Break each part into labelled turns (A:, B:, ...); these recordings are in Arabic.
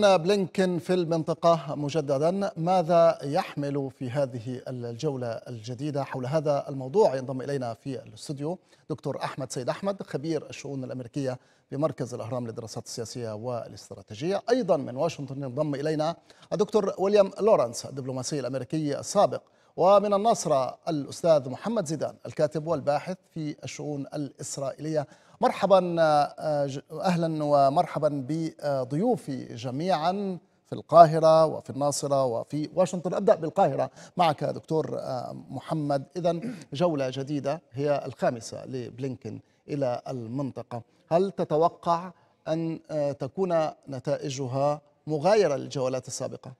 A: بلينكن في المنطقة مجددا ماذا يحمل في هذه الجولة الجديدة حول هذا الموضوع ينضم إلينا في الاستوديو دكتور أحمد سيد أحمد خبير الشؤون الأمريكية بمركز الأهرام للدراسات السياسية والاستراتيجية أيضا من واشنطن ينضم إلينا الدكتور ويليام لورنس الدبلوماسي الأمريكي السابق ومن النصرة الأستاذ محمد زيدان الكاتب والباحث في الشؤون الإسرائيلية مرحبا آه، آه، اهلا ومرحبا بضيوفي جميعا في القاهرة وفي الناصرة وفي واشنطن أبدأ بالقاهرة معك دكتور آه، محمد إذا جولة جديدة هي الخامسة لبلينكن إلى المنطقة هل تتوقع أن تكون نتائجها مغايرة للجولات السابقة؟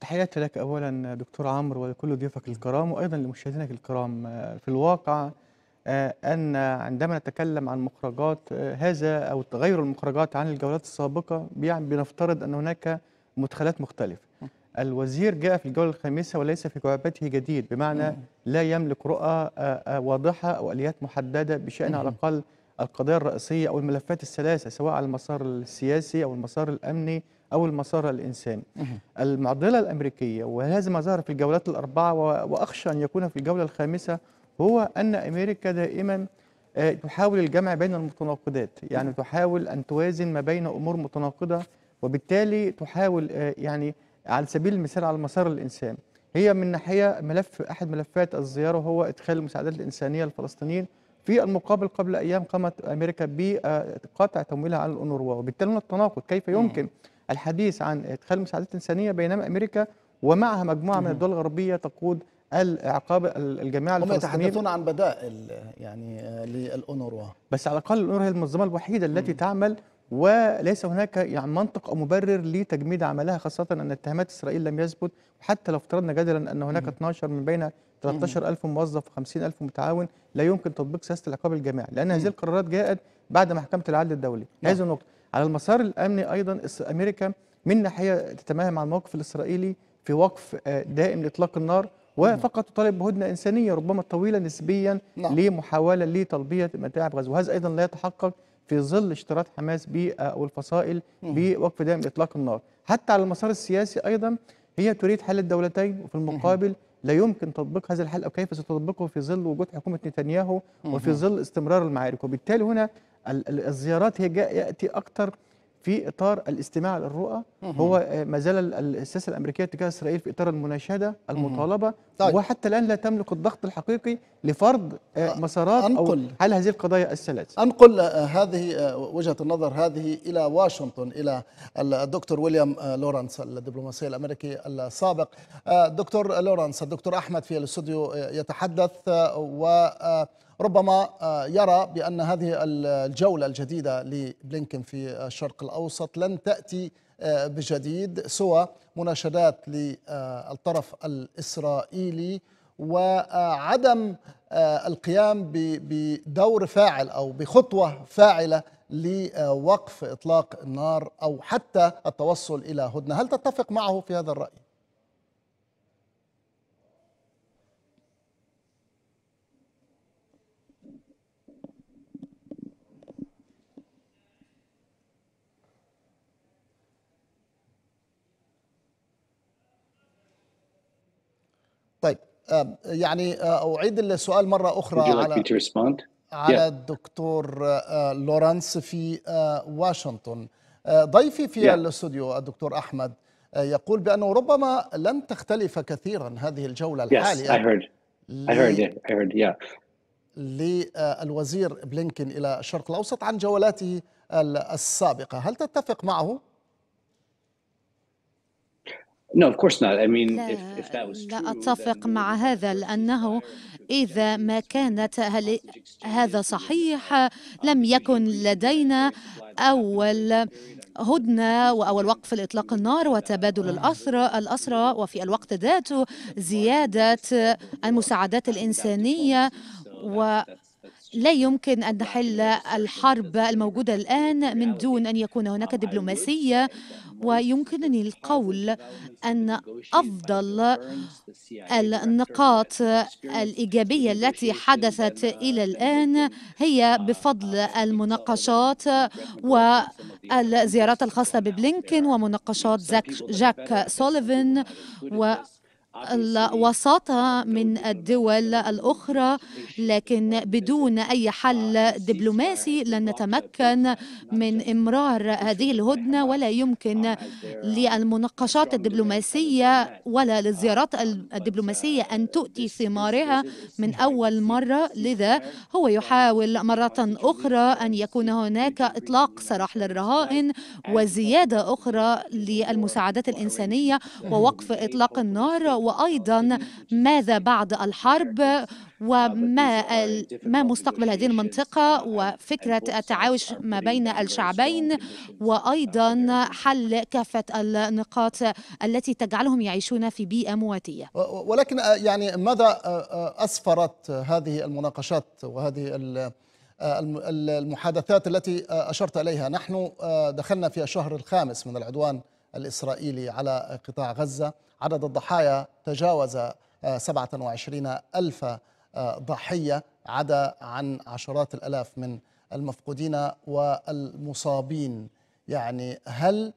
B: تحياتي لك أولا دكتور عمرو ولكل ضيوفك الكرام وأيضا لمشاهدينك الكرام في الواقع آه، أن عندما نتكلم عن مخرجات آه، هذا أو تغير المخرجات عن الجولات السابقة يعني بنفترض أن هناك مدخلات مختلفة الوزير جاء في الجولة الخامسة وليس في جوابته جديد بمعنى لا يملك رؤى آه، واضحة أو آليات محددة بشأن على الأقل القضايا الرئيسية أو الملفات الثلاثة سواء على المسار السياسي أو المسار الأمني أو المسار الإنساني المعضلة الأمريكية وهذا ما ظهر في الجولات الأربعة وأخشى أن يكون في الجولة الخامسة هو أن أمريكا دائما آه، تحاول الجمع بين المتناقضات يعني تحاول أن توازن ما بين أمور متناقضة وبالتالي تحاول آه، يعني على سبيل المثال على مسار الإنسان هي من ناحية ملف أحد ملفات الزيارة هو إدخال المساعدات الإنسانية للفلسطينيين في المقابل قبل أيام قامت أمريكا بقطع تمويلها عن الأونروا وبالتالي التناقض كيف يمكن الحديث عن إدخال المساعدات الإنسانية بينما أمريكا ومعها مجموعة من الدول الغربية تقود الاعقاب الجماعه هم يتحدثون عن
A: بدائل يعني آه، للأونروا
B: بس على الاقل الأونروا هي المنظمه الوحيده التي م. تعمل وليس هناك يعني منطق او مبرر لتجميد عملها خاصه ان اتهامات اسرائيل لم يثبت وحتى لو افترضنا جدلا ان هناك م. 12 من بين 13000 موظف و50000 متعاون لا يمكن تطبيق سياسه العقاب الجماعي لان هذه القرارات جاءت بعد محكمه العدل الدولي نعم. هذه النقطه على المسار الامني ايضا امريكا من ناحيه تتماهى مع الموقف الاسرائيلي في وقف آه، دائم لاطلاق النار وفقط تطالب بهدنه انسانيه ربما طويله نسبيا نعم. لمحاوله لتلبيه متاعب غزه وهذا ايضا لا يتحقق في ظل اشتراط حماس والفصائل بوقف دائم اطلاق النار حتى على المسار السياسي ايضا هي تريد حل الدولتين وفي المقابل لا يمكن تطبيق هذا الحل او كيف ستطبقه في ظل وجود حكومه نتنياهو وفي ظل استمرار المعارك وبالتالي هنا الزيارات هي ياتي اكثر في اطار الاستماع للرؤى هو آه، ما زال السياسه الامريكيه تجاه اسرائيل في اطار المناشده المطالبه طيب. وحتى الان لا تملك الضغط الحقيقي لفرض آه، مسارات أنقل او حل هذه القضايا الثلاث
A: انقل آه، هذه وجهه النظر هذه الى واشنطن الى الدكتور ويليام لورانس الدبلوماسي الامريكي السابق دكتور لورانس الدكتور احمد في الاستوديو يتحدث و ربما آه، يرى بأن هذه الجولة الجديدة لبلينكين في الشرق الأوسط لن تأتي آه، بجديد سوى مناشدات للطرف آه، الإسرائيلي وعدم القيام بدور فاعل أو بخطوة فاعلة لوقف إطلاق النار أو حتى التوصل إلى هدنة هل تتفق معه في هذا الرأي؟ يعني آه، اعيد السؤال مره اخرى على على الدكتور آه، لورانس في آه، واشنطن ضيفي في الاستوديو الدكتور احمد يقول بانه ربما لن تختلف كثيرا هذه الجوله الحاليه للوزير بلينكين الى الشرق الاوسط عن جولاته السابقه هل تتفق معه
C: لا, لا أتفق مع هذا uh, لأنه uh, إذا uh, ما كانت هل هذا صحيح لم يكن لدينا أول هدنة وأول وقف لإطلاق النار وتبادل الأسرى الأسرى وفي الوقت ذاته زيادة المساعدات الإنسانية و لا يمكن أن نحل الحرب الموجودة الآن من دون أن يكون هناك دبلوماسية ويمكنني القول أن أفضل النقاط الإيجابية التي حدثت إلى الآن هي بفضل المناقشات والزيارات الخاصة ببلينكن ومناقشات جاك سوليفن و الوساطة من الدول الأخرى لكن بدون أي حل دبلوماسي لن نتمكن من إمرار هذه الهدنة ولا يمكن للمناقشات الدبلوماسية ولا للزيارات الدبلوماسية أن تؤتي ثمارها من أول مرة لذا هو يحاول مرة أخرى أن يكون هناك إطلاق سراح للرهائن وزيادة أخرى للمساعدات الإنسانية ووقف إطلاق النار وأيضا ماذا بعد الحرب وما ما مستقبل هذه المنطقة وفكرة التعايش ما بين الشعبين وأيضا حل كافة النقاط التي تجعلهم يعيشون في بيئة مواتية
A: ولكن آه، يعني ماذا آه، آه، أسفرت هذه المناقشات وهذه المحادثات التي أشرت إليها نحن دخلنا في الشهر الخامس من العدوان الإسرائيلي على قطاع غزة عدد الضحايا تجاوز 27 آه، ألف آه، ضحية عدا عن عشرات الألاف من المفقودين والمصابين يعني هل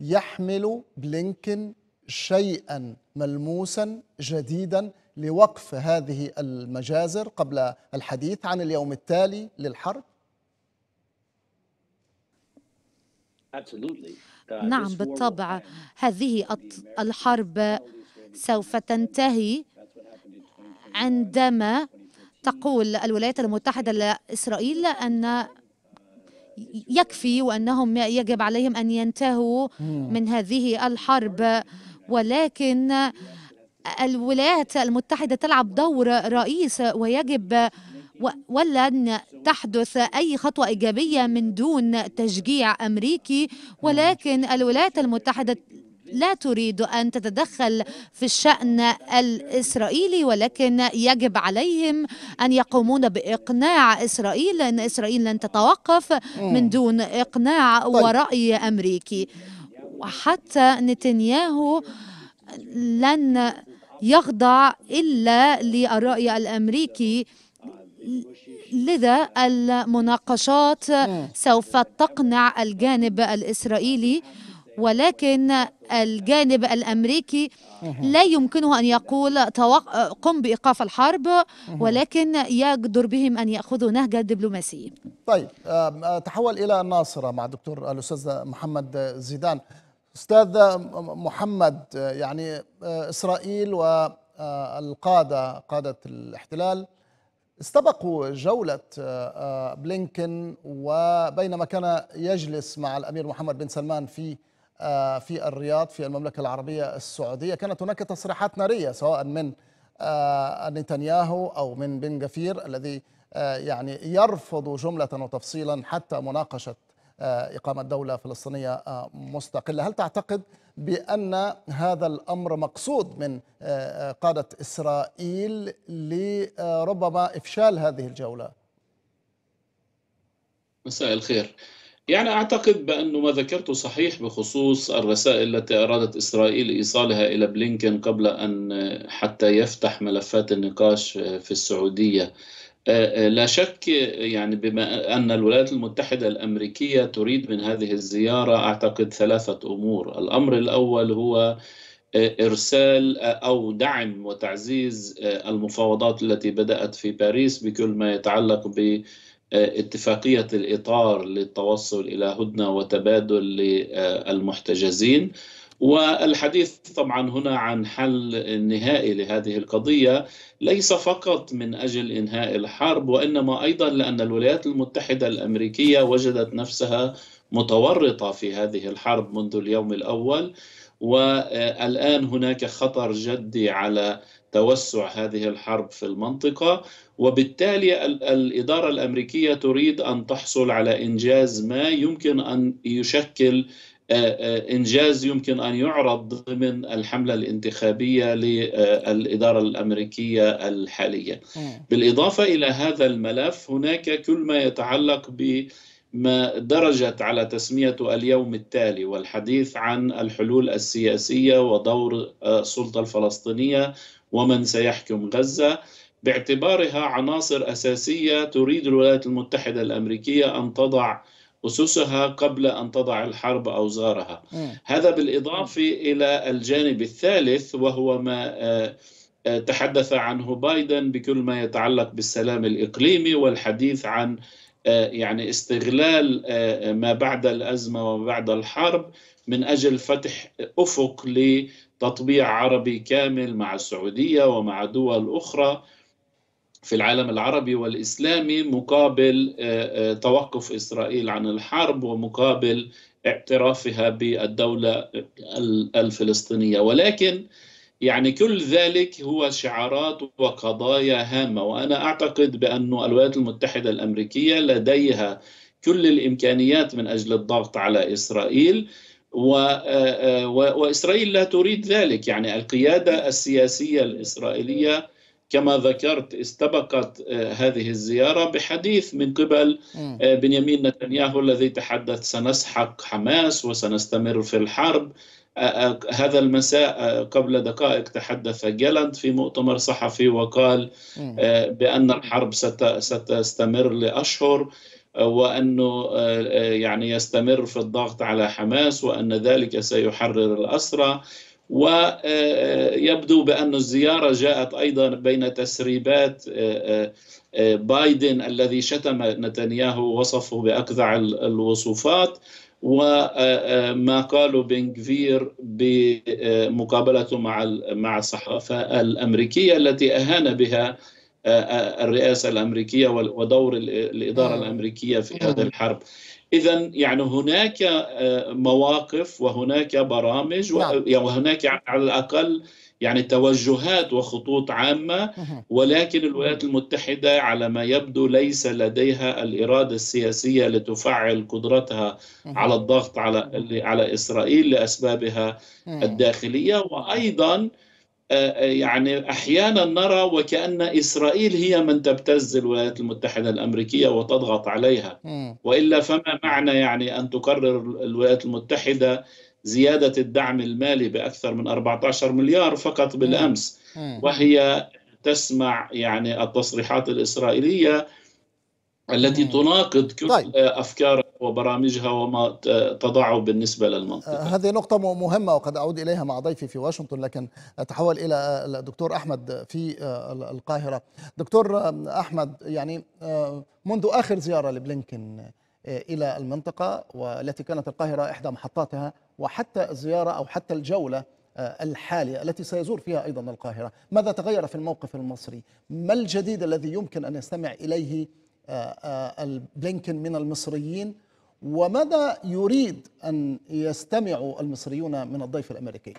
A: يحمل بلينكن شيئا ملموسا جديدا لوقف هذه المجازر قبل الحديث عن اليوم التالي للحرب؟
C: Absolutely. نعم بالطبع هذه الحرب سوف تنتهي عندما تقول الولايات المتحدة لإسرائيل أن يكفي وأنهم يجب عليهم أن ينتهوا hmm. من هذه الحرب ولكن الولايات المتحدة تلعب دور رئيس ويجب ولن تحدث أي خطوة إيجابية من دون تشجيع أمريكي ولكن الولايات المتحدة لا تريد أن تتدخل في الشأن الإسرائيلي ولكن يجب عليهم أن يقومون بإقناع إسرائيل لأن إسرائيل لن تتوقف من دون إقناع طيب. ورأي أمريكي وحتى نتنياهو لن يخضع إلا للرأي الأمريكي لذا المناقشات آه. سوف تقنع الجانب الإسرائيلي ولكن الجانب الامريكي لا يمكنه ان يقول توق... قم بايقاف الحرب ولكن يجدر بهم ان ياخذوا نهج دبلوماسي.
A: طيب آه، تحول الى الناصره مع الدكتور الاستاذ محمد زيدان. استاذ محمد آه، يعني اسرائيل والقاده قاده الاحتلال استبقوا جولة آه، آه، بلينكن وبينما كان يجلس مع الأمير محمد بن سلمان في آه، في الرياض في المملكة العربية السعودية كانت هناك تصريحات نارية سواء من نتنياهو أو من بن غفير الذي يعني يرفض جملة وتفصيلا حتى مناقشة إقامة دولة فلسطينية مستقلة هل تعتقد بأن هذا الأمر مقصود من آه، آه، قادة إسرائيل لربما إفشال هذه الجولة
D: مساء الخير يعني أعتقد بأن ما ذكرته صحيح بخصوص الرسائل التي أرادت إسرائيل إيصالها إلى بلينكين قبل أن آه، حتى يفتح ملفات النقاش في السعودية آه، آه، لا شك يعني بما أن الولايات المتحدة الأمريكية تريد من هذه الزيارة أعتقد ثلاثة أمور الأمر الأول هو آه، إرسال أو دعم وتعزيز المفاوضات التي بدأت في باريس بكل ما يتعلق ب اتفاقية الإطار للتوصل إلى هدنة وتبادل للمحتجزين والحديث طبعا هنا عن حل نهائي لهذه القضية ليس فقط من أجل إنهاء الحرب وإنما أيضا لأن الولايات المتحدة الأمريكية وجدت نفسها متورطة في هذه الحرب منذ اليوم الأول والآن هناك خطر جدي على توسع هذه الحرب في المنطقة وبالتالي الإدارة الأمريكية تريد أن تحصل على إنجاز ما يمكن أن يشكل آه، آه، إنجاز يمكن أن يعرض ضمن الحملة الانتخابية للإدارة الأمريكية الحالية بالإضافة إلى هذا الملف هناك كل ما يتعلق ب ما درجت على تسميته اليوم التالي والحديث عن الحلول السياسيه ودور آه، السلطه الفلسطينيه ومن سيحكم غزه باعتبارها عناصر اساسيه تريد الولايات المتحده الامريكيه ان تضع أسسها قبل أن تضع الحرب أوزارها هذا بالإضافة إلى الجانب الثالث وهو ما آه، آه، تحدث عنه بايدن بكل ما يتعلق بالسلام الإقليمي والحديث عن آه، يعني استغلال ما بعد الأزمة وما بعد الحرب من أجل فتح أفق لتطبيع عربي كامل مع السعودية ومع دول أخرى في العالم العربي والاسلامي مقابل آه، آه، توقف اسرائيل عن الحرب ومقابل اعترافها بالدوله الفلسطينيه ولكن يعني كل ذلك هو شعارات وقضايا هامه وانا اعتقد بان الولايات المتحده الامريكيه لديها كل الامكانيات من اجل الضغط على اسرائيل و... آه، واسرائيل لا تريد ذلك يعني القياده السياسيه الاسرائيليه كما ذكرت استبقت آه، هذه الزيارة بحديث من قبل آه، بنيامين نتنياهو الذي تحدث سنسحق حماس وسنستمر في الحرب آه، هذا المساء قبل دقائق تحدث جالاند في مؤتمر صحفي وقال بأن الحرب ستستمر لأشهر وأنه يعني يستمر في الضغط على حماس وأن ذلك سيحرر الأسرى ويبدو آه، آه، بأن الزيارة جاءت أيضا بين تسريبات آه، بايدن الذي شتم نتنياهو ووصفه بأكذع الوصفات وما قاله بنكفير بمقابلته مع مع الصحافة الأمريكية التي أهان بها الرئاسة الأمريكية ودور الإدارة الأمريكية في هذه الحرب اذا يعني هناك آه، مواقف وهناك برامج وهناك نعم. يعني على الاقل يعني توجهات وخطوط عامه ولكن الولايات المتحده على ما يبدو ليس لديها الاراده السياسيه لتفعل قدرتها على الضغط على على اسرائيل لاسبابها الداخليه وايضا آه، آه، يعني احيانا نرى وكان اسرائيل هي من تبتز الولايات المتحده الامريكيه وتضغط عليها والا فما معنى يعني ان تقرر الولايات المتحده زياده الدعم المالي باكثر من 14 مليار فقط بالامس وهي تسمع يعني التصريحات الاسرائيليه التي تناقض كل طيب. افكار وبرامجها وما تضعه بالنسبة للمنطقة
A: آه، هذه نقطة مهمة وقد أعود إليها مع ضيفي في واشنطن لكن أتحول إلى آه، الدكتور أحمد في آه، القاهرة دكتور أحمد يعني منذ آخر زيارة لبلينكن إلى المنطقة والتي كانت القاهرة إحدى محطاتها وحتى الزيارة أو حتى الجولة الحالية التي سيزور فيها أيضا القاهرة ماذا تغير في الموقف المصري ما الجديد الذي يمكن أن يستمع إليه بلينكن من المصريين وماذا يريد أن يستمع المصريون من الضيف الأمريكي؟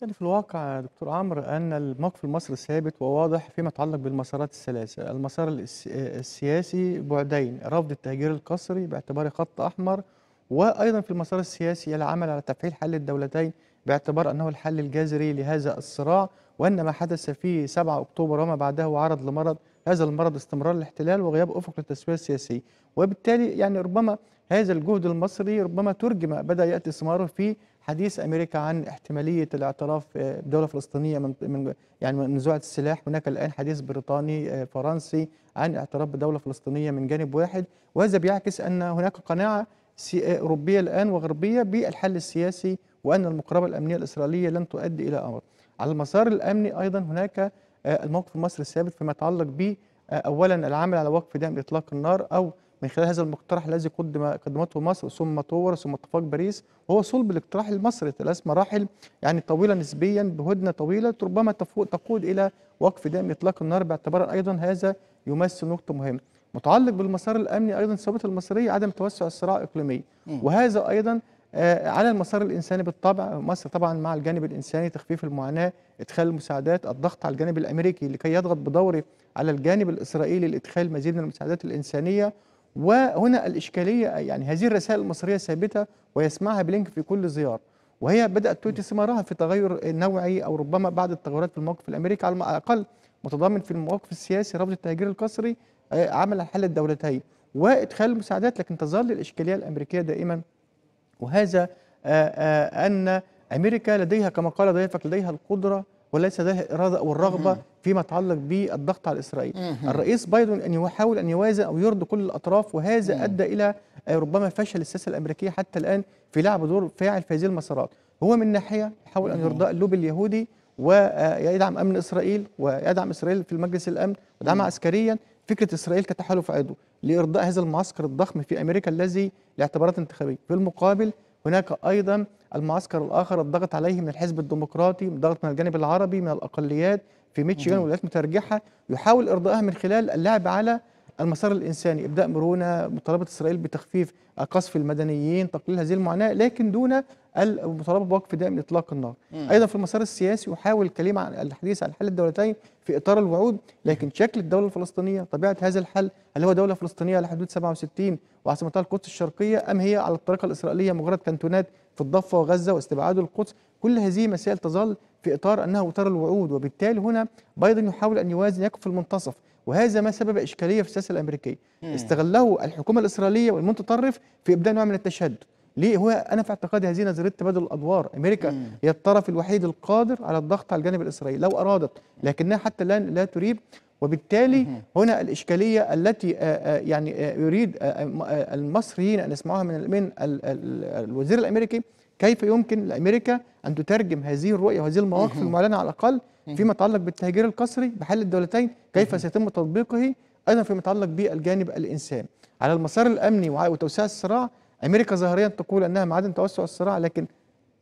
B: يعني في الواقع دكتور عمرو أن الموقف المصري ثابت وواضح فيما يتعلق بالمسارات الثلاثة المسار السياسي بعدين رفض التهجير القسري باعتباره خط أحمر وأيضا في المسار السياسي العمل على تفعيل حل الدولتين باعتبار أنه الحل الجذري لهذا الصراع وأن ما حدث في 7 أكتوبر وما بعده عرض لمرض هذا المرض استمرار الاحتلال وغياب أفق للتسوية السياسية وبالتالي يعني ربما هذا الجهد المصري ربما ترجم بدأ يأتي استثماره في حديث أمريكا عن احتمالية الاعتراف آه، بدولة فلسطينية من يعني من منزوعة السلاح هناك الآن حديث بريطاني آه، فرنسي عن اعتراف بدولة فلسطينية من جانب واحد وهذا بيعكس أن هناك قناعة آه، أوروبية الآن وغربية بالحل السياسي وأن المقربة الأمنية الإسرائيلية لن تؤدي إلى أمر على المسار الأمني أيضا هناك الموقف المصري الثابت فيما يتعلق ب أولا العمل على وقف دعم إطلاق النار أو من خلال هذا المقترح الذي قدم قدمته مصر ثم طور ثم اتفاق باريس وهو صلب الاقتراح المصري ثلاث مراحل يعني طويله نسبيا بهدنه طويله ربما تقود الى وقف دائم اطلاق النار باعتبار ايضا هذا يمثل نقطه مهمه. متعلق بالمسار الامني ايضا الثوابت المصريه عدم توسع الصراع الاقليمي وهذا ايضا آه، على المسار الانساني بالطبع مصر طبعا مع الجانب الانساني تخفيف المعاناه ادخال المساعدات الضغط على الجانب الامريكي لكي يضغط بدوره على الجانب الاسرائيلي لادخال مزيد من المساعدات الانسانيه وهنا الإشكالية يعني هذه الرسائل المصرية ثابتة ويسمعها بلينك في كل زيارة وهي بدأت تؤتي ثمارها في تغير نوعي أو ربما بعض التغيرات في الموقف الأمريكي على الأقل متضمن في الموقف السياسي رفض التهجير القسري آه، عمل حل الدولتين وإدخال المساعدات لكن تظل الإشكالية الأمريكية دائما وهذا آه، آه، أن أمريكا لديها كما قال ضيفك لديها القدرة وليس لديه إرادة أو الرغبة فيما يتعلق بالضغط على إسرائيل الرئيس بايدن أن يحاول أن يوازن أو يرضي كل الأطراف وهذا أدى إلى ربما فشل السياسة الأمريكية حتى الآن في لعب دور فاعل في هذه المسارات هو من ناحية يحاول أن يرضى اللوبي اليهودي ويدعم آه، أمن إسرائيل ويدعم إسرائيل في المجلس الأمن ويدعم عسكريا فكرة إسرائيل كتحالف عضو لإرضاء هذا المعسكر الضخم في أمريكا الذي لاعتبارات انتخابية في المقابل هناك أيضا المعسكر الاخر الضغط عليه من الحزب الديمقراطي الضغط من الجانب العربي من الاقليات في ميتشيغان والولايات المترجحه يحاول ارضائها من خلال اللعب على المسار الانساني ابداء مرونه مطالبه اسرائيل بتخفيف قصف المدنيين تقليل هذه المعاناه لكن دون المطالبه بوقف دائم لاطلاق النار ايضا في المسار السياسي يحاول الكلام عن الحديث عن حل الدولتين في اطار الوعود لكن شكل الدوله الفلسطينيه طبيعه هذا الحل هل هو دوله فلسطينيه على حدود 67 وعاصمتها القدس الشرقيه ام هي على الطريقه الاسرائيليه مجرد كانتونات في الضفة وغزة واستبعاد القدس كل هذه مسائل تظل في إطار أنها إطار الوعود وبالتالي هنا بايدن يحاول أن يوازن في المنتصف وهذا ما سبب إشكالية في السياسة الأمريكية استغله الحكومة الإسرائيلية والمتطرف في إبداء نوع من التشدد ليه هو انا في اعتقادي هذه نظريه تبادل الادوار امريكا مم. هي الطرف الوحيد القادر على الضغط على الجانب الاسرائيلي لو ارادت لكنها حتى الان لا تريد وبالتالي هنا الإشكالية التي آه، آه، يعني آه، يريد المصريين أن يسمعوها من من الوزير الأمريكي كيف يمكن لأمريكا أن تترجم هذه الرؤية وهذه المواقف المعلنة على الأقل فيما يتعلق بالتهجير القسري بحل الدولتين كيف سيتم تطبيقه أيضا فيما يتعلق بالجانب الإنساني على المسار الأمني وتوسيع الصراع أمريكا ظاهريا تقول أنها معادن توسع الصراع لكن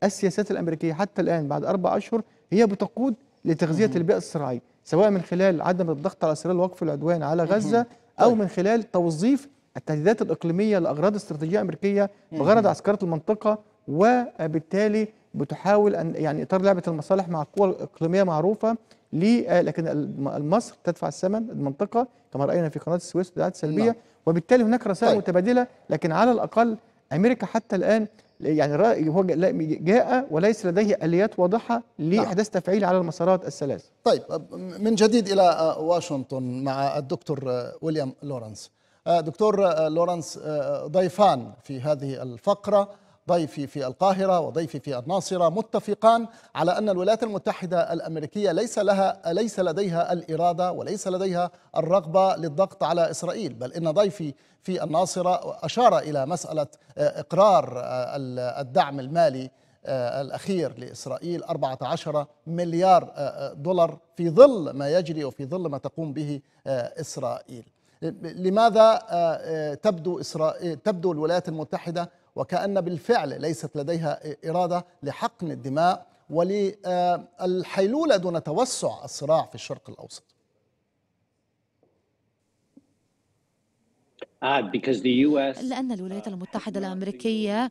B: السياسات الأمريكية حتى الآن بعد أربع أشهر هي بتقود لتغذية البيئة الصراعية سواء من خلال عدم الضغط على اسرائيل ووقف العدوان على غزه او طيب. من خلال توظيف التهديدات الاقليميه لاغراض استراتيجيه امريكيه بغرض عسكره المنطقه وبالتالي بتحاول ان يعني اطار لعبه المصالح مع قوى اقليميه معروفه آه، لكن مصر تدفع الثمن المنطقه كما راينا في قناه السويس تداعيات سلبيه نعم. وبالتالي هناك رسائل طيب. متبادله لكن على الاقل امريكا حتى الان يعني رأي هو جاء وليس لديه اليات واضحه لاحداث نعم. تفعيل على المسارات الثلاث. طيب من جديد الى
A: آه، واشنطن مع الدكتور آه، ويليام لورنس. آه، دكتور لورنس ضيفان في هذه الفقره ضيفي في القاهرة وضيفي في الناصرة متفقان على أن الولايات المتحدة الأمريكية ليس لها ليس لديها الإرادة وليس لديها الرغبة للضغط على إسرائيل بل إن ضيفي في الناصرة أشار إلى مسألة آه، إقرار آه، الدعم المالي آه، الأخير لإسرائيل 14 مليار دولار في ظل ما يجري وفي ظل ما تقوم به إسرائيل لماذا تبدو إسرائيل تبدو الولايات المتحدة وكأن بالفعل ليست لديها إرادة لحقن الدماء وللحيلولة دون توسع الصراع في الشرق الأوسط
C: ah, لأن الولايات المتحدة الأمريكية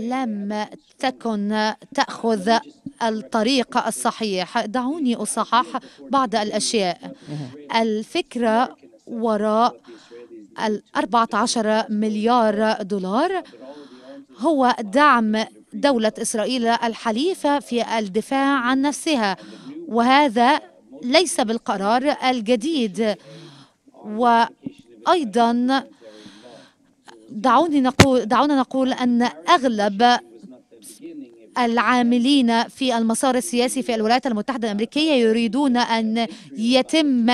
C: لم تكن تأخذ الطريق الصحيح دعوني أصحح بعض الأشياء الفكرة وراء ال 14 مليار دولار هو دعم دولة إسرائيل الحليفة في الدفاع عن نفسها وهذا ليس بالقرار الجديد وأيضا دعوني نقول دعونا نقول أن أغلب العاملين في المسار السياسي في الولايات المتحدة الأمريكية يريدون أن يتم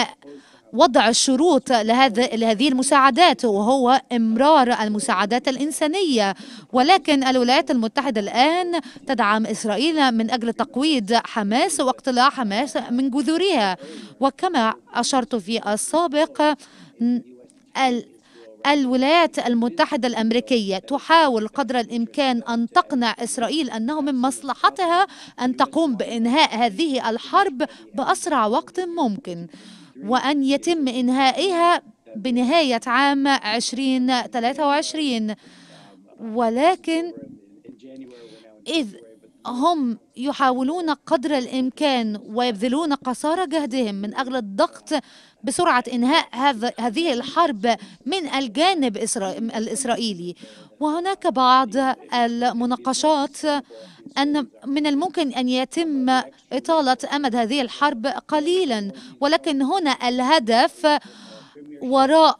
C: وضع الشروط لهذا لهذه المساعدات وهو امرار المساعدات الانسانيه ولكن الولايات المتحده الان تدعم اسرائيل من اجل تقويض حماس واقتلاع حماس من جذورها وكما اشرت في السابق الولايات المتحدة الأمريكية تحاول قدر الإمكان أن تقنع إسرائيل أنه من مصلحتها أن تقوم بإنهاء هذه الحرب بأسرع وقت ممكن وأن يتم إنهائها بنهاية عام 2023 ولكن إذ هم يحاولون قدر الإمكان ويبذلون قصارى جهدهم من أجل الضغط بسرعة إنهاء هذه الحرب من الجانب الإسرائيلي وهناك بعض المناقشات أن من الممكن أن يتم إطالة أمد هذه الحرب قليلا ولكن هنا الهدف وراء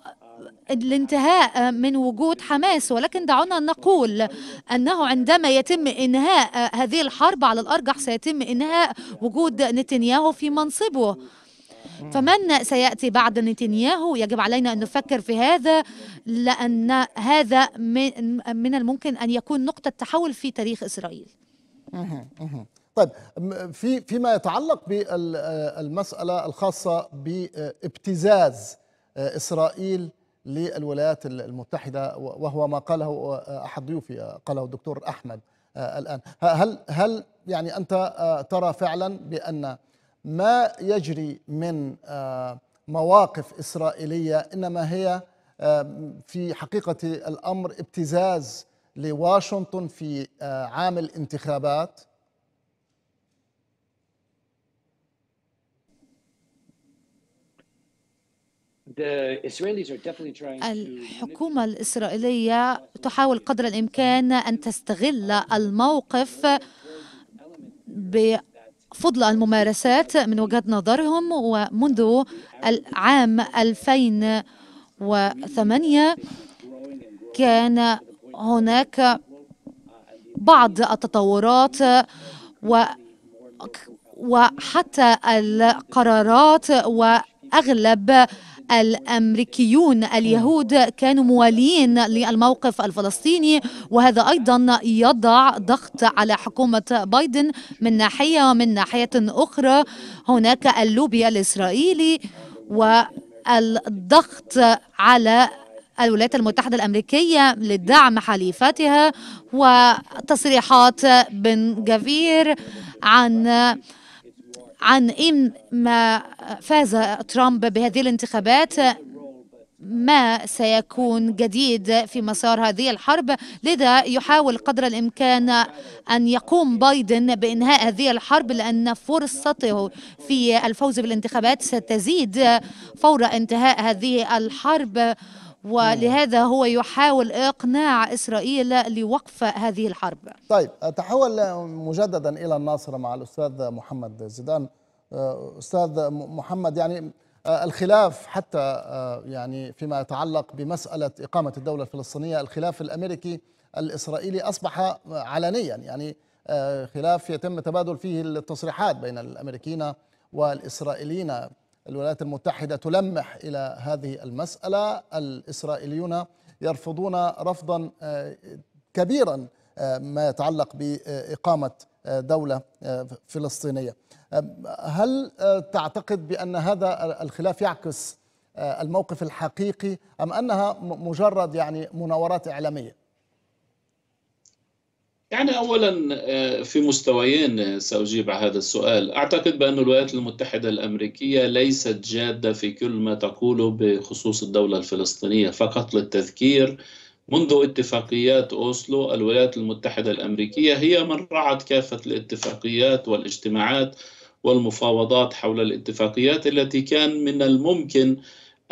C: الانتهاء من وجود حماس ولكن دعونا نقول أنه عندما يتم إنهاء هذه الحرب على الأرجح سيتم إنهاء وجود نتنياهو في منصبه فمن سيأتي بعد نتنياهو يجب علينا أن نفكر في هذا لأن هذا من الممكن أن يكون نقطة تحول في تاريخ إسرائيل
A: طيب في فيما يتعلق بالمسألة الخاصة بابتزاز آه، إسرائيل للولايات المتحدة وهو ما قاله آه، أحد ضيوفي آه، قاله الدكتور أحمد الآن هل هل يعني أنت ترى فعلا بأن ما يجري من آه، مواقف إسرائيلية إنما هي آه، في حقيقة الأمر ابتزاز لواشنطن في آه، عام الانتخابات
C: الحكومة الإسرائيلية تحاول قدر الإمكان أن تستغل الموقف فضل الممارسات من وجهة نظرهم ومنذ العام 2008 كان هناك بعض التطورات و وحتى القرارات وأغلب الأمريكيون اليهود كانوا موالين للموقف الفلسطيني وهذا أيضا يضع ضغط على حكومة بايدن من ناحية ومن ناحية أخرى هناك اللوبي الإسرائيلي والضغط على الولايات المتحدة الأمريكية لدعم حليفتها وتصريحات بن جفير عن عن إن ما فاز ترامب بهذه الانتخابات ما سيكون جديد في مسار هذه الحرب لذا يحاول قدر الإمكان أن يقوم بايدن بإنهاء هذه الحرب لأن فرصته في الفوز بالانتخابات ستزيد فور انتهاء هذه الحرب ولهذا هو يحاول إقناع إسرائيل لوقف هذه الحرب طيب تحول
A: مجددا إلى الناصرة مع الأستاذ محمد زيدان آه، أستاذ محمد يعني آه، الخلاف حتى آه، يعني فيما يتعلق بمسألة إقامة الدولة الفلسطينية الخلاف الأمريكي الإسرائيلي أصبح علنيا يعني خلاف يتم تبادل فيه التصريحات بين الأمريكيين والإسرائيليين الولايات المتحدة تلمح إلى هذه المسألة الإسرائيليون يرفضون رفضا آه، كبيرا آه، ما يتعلق بإقامة آه، دولة فلسطينية هل تعتقد بأن هذا الخلاف يعكس الموقف الحقيقي أم أنها مجرد يعني مناورات إعلامية
D: يعني اولا آه، في مستويين آه، ساجيب على هذا السؤال اعتقد بان الولايات المتحده الامريكيه ليست جاده في كل ما تقوله بخصوص الدوله الفلسطينيه فقط للتذكير منذ اتفاقيات اوسلو الولايات المتحده الامريكيه هي من رعت كافه الاتفاقيات والاجتماعات والمفاوضات حول الاتفاقيات التي كان من الممكن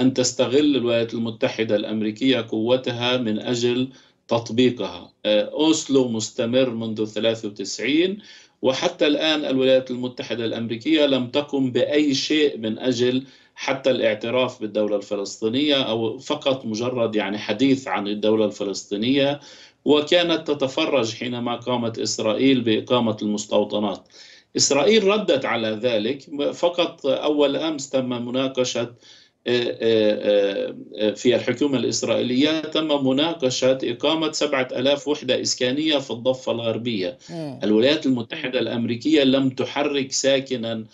D: ان تستغل الولايات المتحده الامريكيه قوتها من اجل تطبيقها آه، أوسلو مستمر منذ 93 وحتى الآن الولايات المتحدة الأمريكية لم تقم بأي شيء من أجل حتى الاعتراف بالدولة الفلسطينية أو فقط مجرد يعني حديث عن الدولة الفلسطينية وكانت تتفرج حينما قامت إسرائيل بإقامة المستوطنات إسرائيل ردت على ذلك فقط أول أمس تم مناقشة آه، آه، آه، في الحكومة الإسرائيلية تم مناقشة إقامة 7000 وحدة إسكانية في الضفة الغربية الولايات المتحدة الأمريكية لم تحرك ساكنا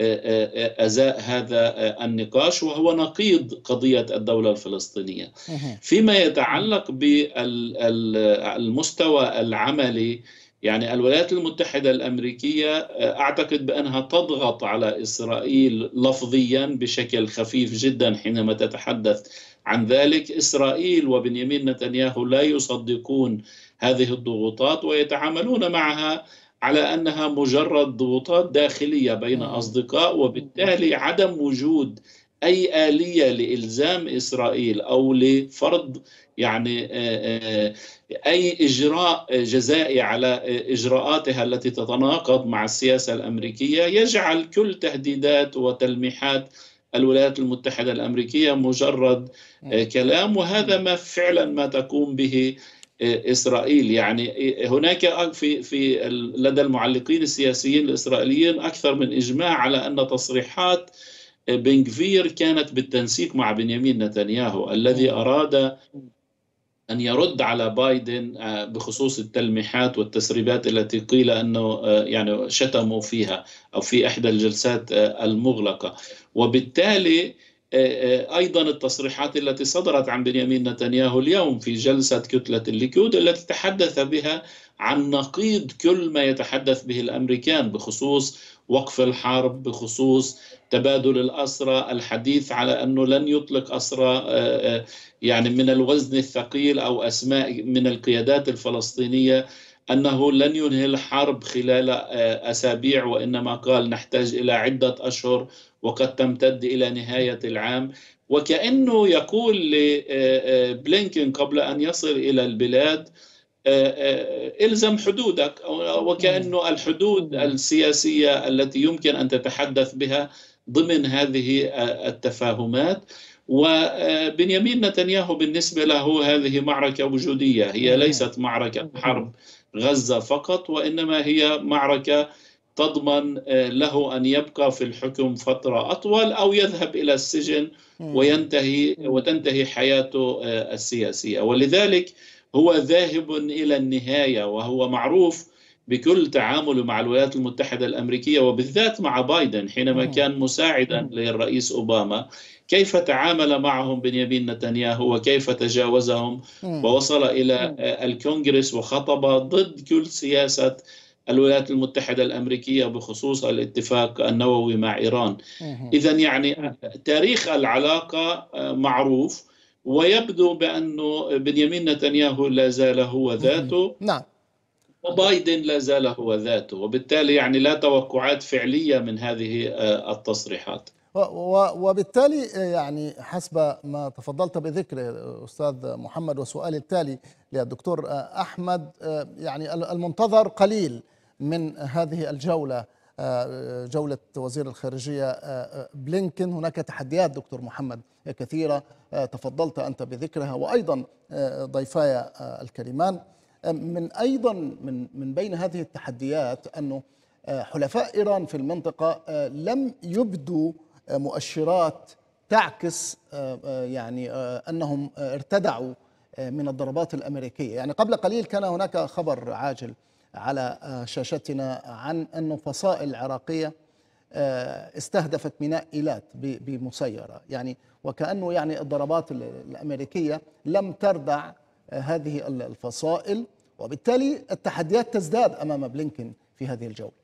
D: ازاء هذا النقاش وهو نقيض قضيه الدوله الفلسطينيه. فيما يتعلق بالمستوى العملي يعني الولايات المتحدة الأمريكية آه، أعتقد بأنها تضغط على إسرائيل لفظيا بشكل خفيف جدا حينما تتحدث عن ذلك إسرائيل وبنيامين نتنياهو لا يصدقون هذه الضغوطات ويتعاملون معها على أنها مجرد ضغوطات داخلية بين نعم. أصدقاء وبالتالي نعم. عدم وجود اي اليه لالزام اسرائيل او لفرض يعني آه، آه، اي اجراء جزائي على اجراءاتها التي تتناقض مع السياسه الامريكيه يجعل كل تهديدات وتلميحات الولايات المتحده الامريكيه مجرد آه، كلام وهذا ما فعلا ما تقوم به اسرائيل يعني هناك في في لدى المعلقين السياسيين الاسرائيليين اكثر من اجماع على ان تصريحات بنغفير كانت بالتنسيق مع بنيامين نتنياهو الذي أراد أن يرد على بايدن آه، بخصوص التلميحات والتسريبات التي قيل أنه آه، يعني شتموا فيها أو في إحدى الجلسات آه، المغلقة وبالتالي ايضا التصريحات التي صدرت عن بنيامين نتنياهو اليوم في جلسه كتله الليكود التي تحدث بها عن نقيض كل ما يتحدث به الامريكان بخصوص وقف الحرب بخصوص تبادل الأسرى الحديث على أنه لن يطلق أسرى آه، آه، يعني من الوزن الثقيل أو أسماء من القيادات الفلسطينية أنه لن ينهي الحرب خلال آه، أسابيع وإنما قال نحتاج إلى عدة أشهر وقد تمتد إلى نهاية العام وكأنه يقول لبلينكين قبل أن يصل إلى البلاد آه، آه، الزم حدودك وكانه الحدود السياسيه التي يمكن ان تتحدث بها ضمن هذه آه، التفاهمات وبنيامين نتنياهو بالنسبه له هذه معركه وجوديه هي ليست معركه حرب غزه فقط وانما هي معركه تضمن له ان يبقى في الحكم فتره اطول او يذهب الى السجن وينتهي وتنتهي حياته السياسيه ولذلك هو ذاهب الى النهايه وهو معروف بكل تعامله مع الولايات المتحده الامريكيه وبالذات مع بايدن حينما كان مساعدا للرئيس اوباما كيف تعامل معهم بنيامين نتنياهو وكيف تجاوزهم ووصل الى الكونغرس وخطب ضد كل سياسه الولايات المتحده الامريكيه بخصوص الاتفاق النووي مع ايران اذا يعني تاريخ العلاقه معروف ويبدو بأنه بنيامين نتنياهو لا زال هو ذاته نعم وبايدن لا زال هو ذاته وبالتالي يعني لا توقعات فعلية من هذه آه، التصريحات
A: وبالتالي آه، يعني حسب ما تفضلت بذكره آه، استاذ محمد وسؤالي التالي للدكتور احمد يعني المنتظر قليل من هذه الجوله جولة وزير الخارجية آه، آه، بلينكن هناك تحديات دكتور محمد كثيرة آه، تفضلت أنت بذكرها وأيضا ضيفايا الكريمان من أيضا من, من بين هذه التحديات أنه حلفاء إيران في المنطقة لم يبدوا مؤشرات تعكس يعني أنهم ارتدعوا من الضربات الأمريكية يعني قبل قليل كان هناك خبر عاجل على آه، شاشتنا عن أن فصائل عراقية آه، استهدفت ميناء إيلات بمسيرة يعني وكأنه يعني الضربات الأمريكية لم تردع آه، هذه الفصائل وبالتالي التحديات تزداد أمام بلينكن في هذه الجولة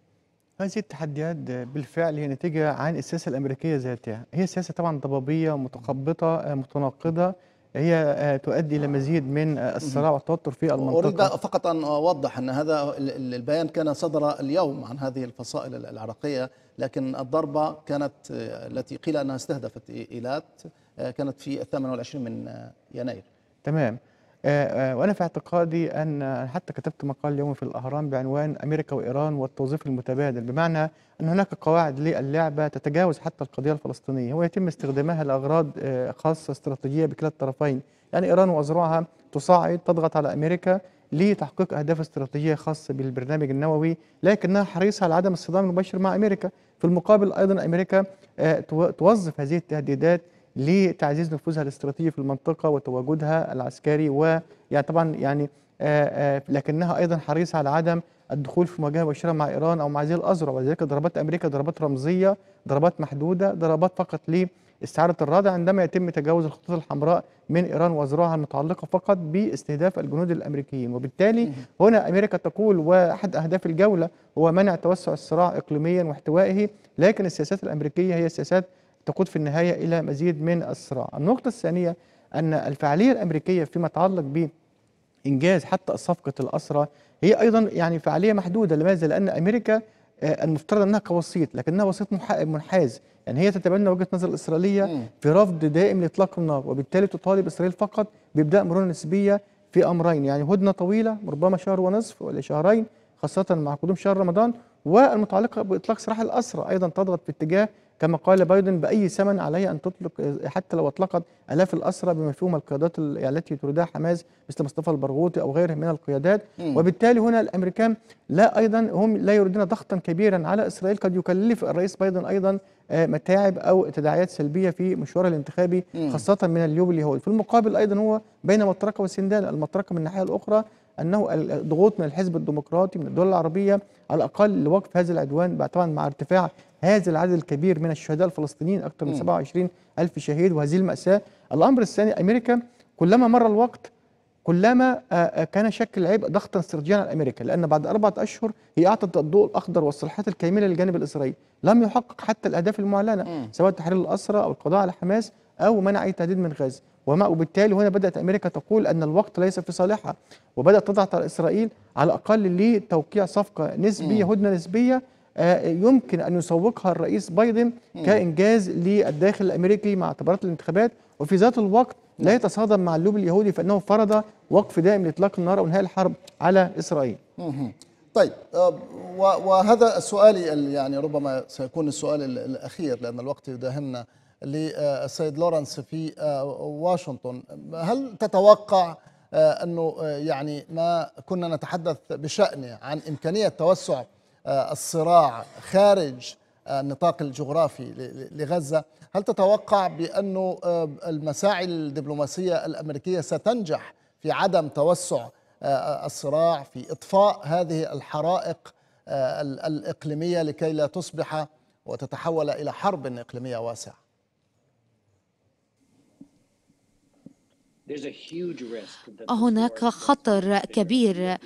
B: هذه التحديات بالفعل هي نتيجة عن السياسة الأمريكية ذاتها هي سياسة طبعا ضبابية متخبطة متناقضة هي آه، تؤدي الى مزيد من آه، الصراع والتوتر في المنطقه اريد
A: فقط ان اوضح ان هذا البيان كان صدر اليوم عن هذه الفصائل العراقيه لكن الضربه كانت آه، التي قيل انها استهدفت ايلات كانت في 28 من يناير
B: تمام آه، آه، وانا في اعتقادي ان حتى كتبت مقال اليوم في الاهرام بعنوان امريكا وايران والتوظيف المتبادل بمعنى ان هناك قواعد للعبه تتجاوز حتى القضيه الفلسطينيه ويتم استخدامها لاغراض آه، خاصه استراتيجيه بكلا الطرفين يعني ايران وازرعها تصاعد تضغط على امريكا لتحقيق اهداف استراتيجيه خاصه بالبرنامج النووي لكنها حريصه على عدم الصدام المباشر مع امريكا في المقابل ايضا امريكا توظف هذه التهديدات لتعزيز نفوذها الاستراتيجي في المنطقة وتواجدها العسكري ويعني طبعا يعني آه، آه، لكنها أيضا حريصة على عدم الدخول في مواجهة مباشرة مع إيران أو مع ذي الأذرع ولذلك ضربات أمريكا ضربات رمزية ضربات محدودة ضربات فقط لاستعادة الرادع عندما يتم تجاوز الخطوط الحمراء من إيران وأذرعها المتعلقة فقط باستهداف الجنود الأمريكيين وبالتالي هنا أمريكا تقول وأحد أهداف الجولة هو منع توسع الصراع إقليميا واحتوائه لكن السياسات الأمريكية هي سياسات تقود في النهاية إلى مزيد من الصراع النقطة الثانية أن الفعالية الأمريكية فيما يتعلق بإنجاز حتى صفقة الأسرة هي أيضا يعني فعالية محدودة لماذا؟ لأن أمريكا آه، المفترض أنها كوسيط لكنها وسيط منحاز يعني هي تتبنى وجهه نظر الاسرائيليه في رفض دائم لاطلاق النار وبالتالي تطالب اسرائيل فقط بابداء مرونه نسبيه في امرين يعني هدنه طويله ربما شهر ونصف ولا شهرين خاصه مع قدوم شهر رمضان والمتعلقه باطلاق سراح الاسرى ايضا تضغط في اتجاه كما قال بايدن بأي ثمن علي أن تطلق حتى لو أطلقت آلاف الأسرى بما فيهم القيادات التي تريدها حماس مثل مصطفى البرغوثي أو غيره من القيادات وبالتالي هنا الأمريكان لا أيضا هم لا يريدون ضغطا كبيرا على إسرائيل قد يكلف الرئيس بايدن أيضا آه، متاعب أو تداعيات سلبية في مشواره الانتخابي خاصة من اليوم هو في المقابل أيضا هو بين مطرقة وسندان المطرقة من الناحية الأخرى انه الضغوط من الحزب الديمقراطي من الدول العربيه على الاقل لوقف هذا العدوان طبعا مع ارتفاع هذا العدد الكبير من الشهداء الفلسطينيين اكثر من 27 الف شهيد وهذه الماساه الامر الثاني امريكا كلما مر الوقت كلما آه، آه، كان شكل العبء ضغطا استراتيجيا على امريكا لان بعد اربعه اشهر هي اعطت الضوء الاخضر والصلاحيات الكامله للجانب الاسرائيلي، لم يحقق حتى الاهداف المعلنه سواء تحرير الاسرى او القضاء على حماس او منع اي تهديد من غزه، وما وبالتالي هنا بدأت أمريكا تقول أن الوقت ليس في صالحها وبدأت تضغط على إسرائيل على الأقل لتوقيع صفقة نسبية هدنة نسبية آه، يمكن أن يسوقها الرئيس بايدن كإنجاز للداخل الأمريكي مع اعتبارات الانتخابات وفي ذات الوقت نعم. لا يتصادم مع اللوبي اليهودي فإنه فرض وقف دائم لإطلاق النار أو إنهاء الحرب على إسرائيل طيب آه،
A: وهذا السؤال يعني ربما سيكون السؤال الأخير لأن الوقت يداهمنا للسيد لورنس في آه، واشنطن هل تتوقع آه، أنه آه، يعني ما كنا نتحدث بشأنه عن إمكانية توسع الصراع خارج النطاق الجغرافي لغزة هل تتوقع بأنه المساعي الدبلوماسية الأمريكية ستنجح في عدم توسع الصراع في إطفاء هذه الحرائق الإقليمية لكي لا تصبح وتتحول إلى حرب إقليمية واسعة
C: هناك خطر كبير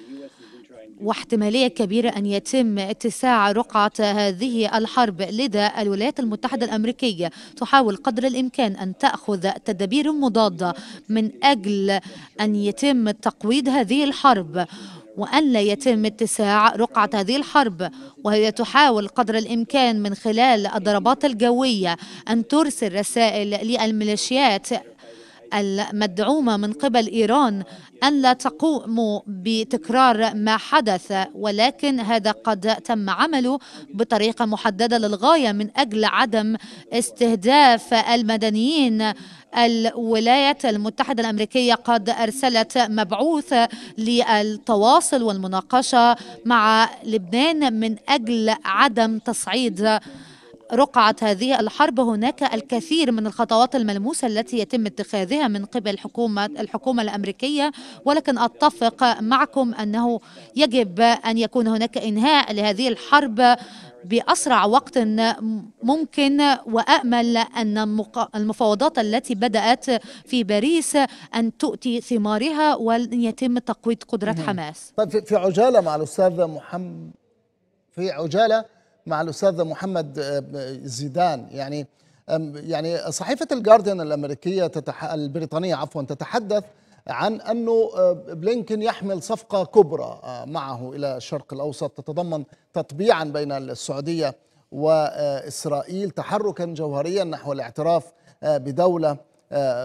C: واحتمالية كبيرة أن يتم اتساع رقعة هذه الحرب لذا الولايات المتحدة الأمريكية تحاول قدر الإمكان أن تأخذ تدابير مضادة من أجل أن يتم تقويض هذه الحرب وأن لا يتم اتساع رقعة هذه الحرب وهي تحاول قدر الإمكان من خلال الضربات الجوية أن ترسل رسائل للميليشيات المدعومة من قبل إيران أن لا تقوم بتكرار ما حدث ولكن هذا قد تم عمله بطريقة محددة للغاية من أجل عدم استهداف المدنيين الولايات المتحدة الأمريكية قد أرسلت مبعوث للتواصل والمناقشة مع لبنان من أجل عدم تصعيد رقعة هذه الحرب هناك الكثير من الخطوات الملموسة التي يتم اتخاذها من قبل حكومة الحكومة الأمريكية ولكن أتفق معكم أنه يجب أن يكون هناك إنهاء لهذه الحرب بأسرع وقت ممكن وأأمل أن المفاوضات التي بدأت في باريس أن تؤتي ثمارها وأن يتم تقويض قدرة نعم. حماس
A: طيب في عجالة مع الأستاذ محمد في عجالة مع الاستاذ محمد آه، زيدان يعني يعني صحيفه الجارديان الامريكيه تتح... البريطانيه عفوا تتحدث عن انه آه، بلينكن يحمل صفقه كبرى آه، معه الى الشرق الاوسط تتضمن تطبيعا بين السعوديه واسرائيل تحركا جوهريا نحو الاعتراف بدوله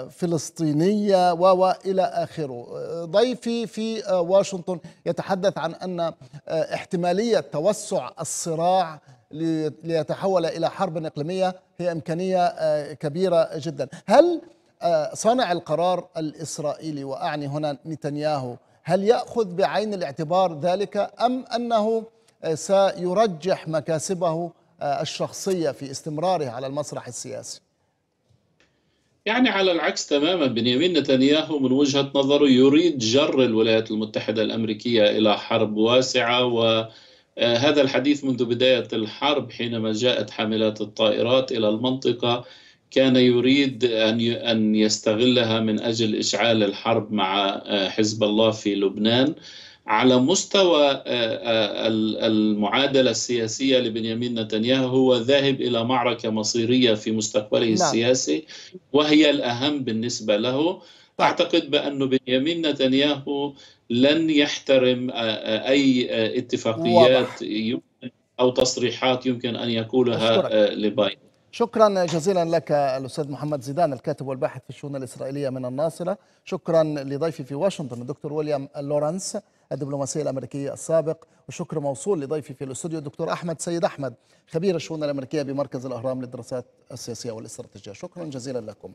A: فلسطينية وإلى آخره ضيفي في واشنطن يتحدث عن أن احتمالية توسع الصراع ليتحول إلى حرب إقليمية هي إمكانية آه، كبيرة جدا هل آه، صانع القرار الإسرائيلي وأعني هنا نتنياهو هل يأخذ بعين الاعتبار ذلك أم أنه آه، سيرجح مكاسبه الشخصية في استمراره على المسرح السياسي
D: يعني على العكس تماما بنيامين نتنياهو من وجهة نظره يريد جر الولايات المتحدة الأمريكية إلى حرب واسعة وهذا آه، الحديث منذ بداية الحرب حينما جاءت حاملات الطائرات إلى المنطقة كان يريد أن أن يستغلها من أجل إشعال الحرب مع آه، حزب الله في لبنان على مستوى آه، آه، المعادله السياسيه لبنيامين نتنياهو هو ذاهب الى معركه مصيريه في مستقبله لا. نعم. السياسي وهي الاهم بالنسبه له طيب. اعتقد بأن بنيامين نتنياهو لن يحترم آه، اي اتفاقيات او تصريحات يمكن ان يقولها لبايدن
A: شكرا جزيلا لك الاستاذ محمد زيدان الكاتب والباحث في الشؤون الاسرائيليه من الناصره شكرا لضيفي في واشنطن الدكتور ويليام لورانس الدبلوماسيه الامريكيه السابق وشكر موصول لضيفي في الاستوديو الدكتور احمد سيد احمد خبير الشؤون الامريكيه بمركز الاهرام للدراسات السياسيه والاستراتيجيه
C: شكرا جزيلا لكم